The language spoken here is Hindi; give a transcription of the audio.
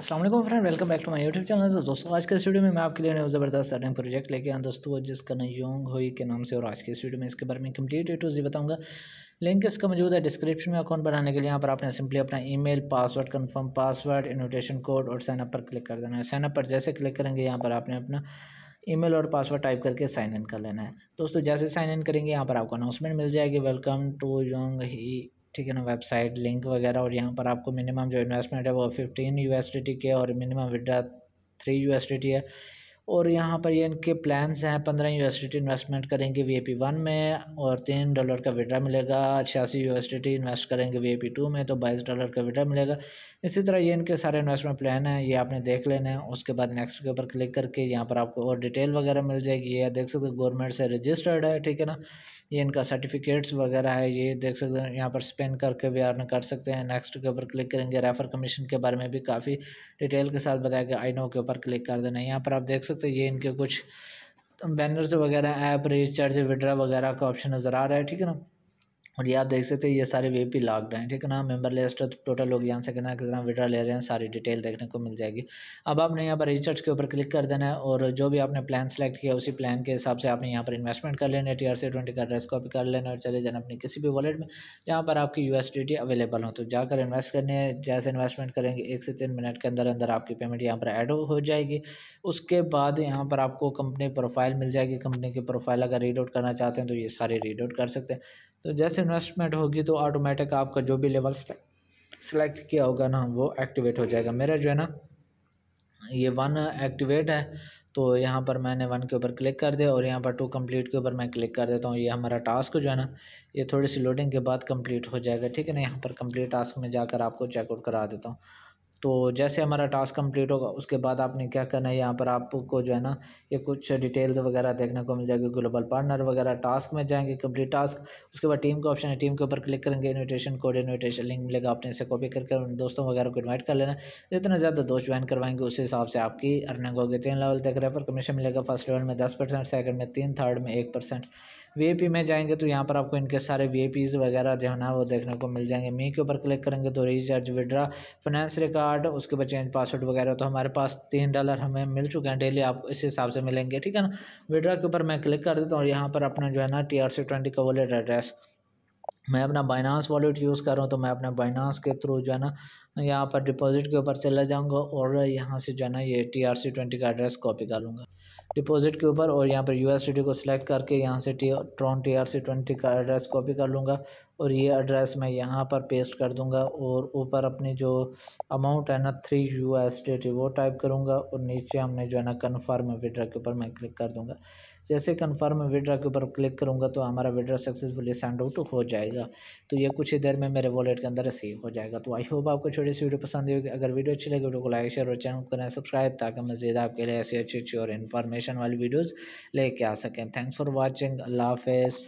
Aslam friend welcome back to my YouTube channel दोस्तों आज के वीडियो में मैं आपके लिए नया ज़बरदस्त अर्निंग प्रोजेक्ट लेके आया दोस्तों जिसका योंग होई के नाम से और आज के इस वीडियो में इसके बारे में कंप्लीट डिटेल्स भी बताऊंगा लिंक इसका मौजूद है डिस्क्रिप्शन में अकाउंट बनाने के लिए यहाँ पर आपने सिंपली अपना email password confirm password invitation code और साइनअप पर क्लिक कर देना है साइनअप पर जैसे क्लिक करेंगे यहाँ पर आपने अपना ईमेल और पासवर्ड टाइप करके साइन इन कर लेना है दोस्तों जैसे साइन इन करेंगे यहाँ पर आपको अनाउंसमेंट मिल जाएगी वेलकम टू योंग ही ठीक है ना वेबसाइट लिंक वगैरह और यहाँ पर आपको मिनिमम जो इन्वेस्टमेंट है वो फिफ्टीन यू के और मिनिमम विड्रा थ्री यू है और यहाँ पर ये इनके प्लान्स हैं पंद्रह यूनिवर्सिटी इन्वेस्टमेंट करेंगे वी पी वन में और तीन डॉलर का विड्रा मिलेगा छियासी यूनिवर्सिटी इन्वेस्ट करेंगे वी पी टू में तो बाईस डॉलर का विड्रा मिलेगा इसी तरह ये इनके सारे इन्वेस्टमेंट प्लान हैं ये आपने देख लेने हैं उसके बाद नेक्स्ट के ऊपर क्लिक करके यहाँ पर आपको और डिटेल वगैरह मिल जाएगी ये देख सकते हो गवर्नमेंट से रजिस्टर्ड है ठीक है ना ये इनका सर्टिफिकेट्स वगैरह है ये देख सकते हैं यहाँ पर स्पेन करके भी अर्न कर सकते हैं नेक्स्ट के ऊपर क्लिक करेंगे रेफर कमीशन के बारे में भी काफ़ी डिटेल के साथ बताया गया आई नो के ऊपर क्लिक कर देना यहाँ पर आप देख सकते सकते हैं ये इनके कुछ बैनर्स वगैरह ऐप रिचार्ज विड्रा वगैरह का ऑप्शन नज़र आ रहा है ठीक है ना और ये आप देख सकते हैं ये सारे वे भी लॉकड हैं ठीक है ना मेंबर लिस्ट तो टोटल लोग यहाँ से कितना कितना विड्रा ले रहे हैं सारी डिटेल देखने को मिल जाएगी अब आपने यहाँ पर रिसर्च के ऊपर क्लिक कर देना है और जो भी आपने प्लान सेलेक्ट किया उसी प्लान के हिसाब से आपने यहाँ पर इन्वेस्टमेंट कर लेना है टी आर सी ट्वेंटी का एड्रेस कॉपी कर लेना और चले जाना अपनी किसी भी वॉलेट में जहाँ पर आपकी U S D T available हो तो जाकर इन्वेस्ट करने जैसे इन्वेस्टमेंट करेंगे एक से तीन मिनट के अंदर अंदर आपकी पेमेंट यहाँ पर एड हो जाएगी उसके बाद यहाँ पर आपको कंपनी प्रोफाइल मिल जाएगी कंपनी की प्रोफाइल अगर रीड आउट करना चाहते हैं तो ये सारी रीड आउट कर सकते हैं तो जैसे इन्वेस्टमेंट होगी तो ऑटोमेटिक आपका जो भी लेवल सेलेक्ट किया होगा ना वो एक्टिवेट हो जाएगा मेरा जो है ना ये वन एक्टिवेट है तो यहाँ पर मैंने वन के ऊपर क्लिक कर दिया और यहाँ पर टू कंप्लीट के ऊपर मैं क्लिक कर देता हूँ ये हमारा टास्क जो है ना ये थोड़ी सी लोडिंग के बाद कंप्लीट हो जाएगा ठीक है ना यहाँ पर कंप्लीट टास्क में जाकर आपको चेकआउट करा देता हूँ तो जैसे हमारा टास्क कंप्लीट होगा उसके बाद आपने क्या करना है यहाँ पर आपको जो है ना ये कुछ डिटेल्स वगैरह देखने को मिल जाएगी ग्लोबल पार्टनर वगैरह टास्क में जाएंगे कंप्लीट टास्क उसके बाद टीम का ऑप्शन है टीम के ऊपर क्लिक करेंगे इन्विटेशन कोड इन्विटेशन लिंक मिलेगा आपने इसे कॉपी करके दोस्तों वगैरह को इन्वाइट कर लेना जितना ज़्यादा दोस्त ज्वाइन करवाएंगे उस हिसाब से आपकी अर्निंग होगी तीन लेवल तक रेफर कमीशन मिलेगा फर्स्ट लेवल में दस परसेंट सेकेंड में तीन थर्ड में एक परसेंट वी में जाएंगे तो यहाँ पर आपको इनके सारे वी वगैरह जो है ना वो देखने को मिल जाएंगे मी के ऊपर क्लिक करेंगे तो रिचार्ज विड्रा फाइनेंस रिकार्ड उसके बाद चेंज पासवर्ड वगैरह तो हमारे पास तीन डॉलर हमें मिल चुके हैं डेली आप इस हिसाब से मिलेंगे ठीक है ना विड्रा के ऊपर मैं क्लिक कर देता हूँ और यहाँ पर अपना जो है ना टी आर सी ट्वेंटी का वॉलेट एड्रेस मैं अपना बाइनास वॉलेट यूज़ कर रहा हूँ तो मैं अपना बाइनास के थ्रू जो है ना यहाँ पर डिपॉजिट के ऊपर चला जाऊँगा और यहाँ से जो है ना ये टी आर सी ट्वेंटी का एड्रेस कॉपी कर लूँगा डिपॉजिट के ऊपर और यहाँ पर यू एस डी को सिलेक्ट करके यहाँ से T Tron T R C twenty का एड्रेस कॉपी कर लूँगा और ये एड्रेस मैं यहाँ पर पेस्ट कर दूँगा और ऊपर अपनी जो अमाउंट है ना three U S D T वो टाइप करूँगा और नीचे हमने जो है ना कन्फर्म विड्रा के ऊपर मैं क्लिक कर दूँगा जैसे कन्फर्म विड्रा के ऊपर क्लिक करूँगा तो हमारा विड्रा सक्सेसफुली सेंड आउट हो जाएगा तो ये कुछ ही देर में मेरे वॉलेट के अंदर रिसीव हो जाएगा तो आई होप आपको छोटी सी वीडियो पसंद होगी अगर वीडियो अच्छी लगे वीडियो को लाइक शेयर और चैनल को करें सब्सक्राइब ताकि मजीद आपके लिए ऐसी अच्छी अच्छी और इन्फॉर्मेशन वाली वीडियोज़ लेके आ सकें थैंक्स फॉर वॉचिंग अल्लाह हाफिज़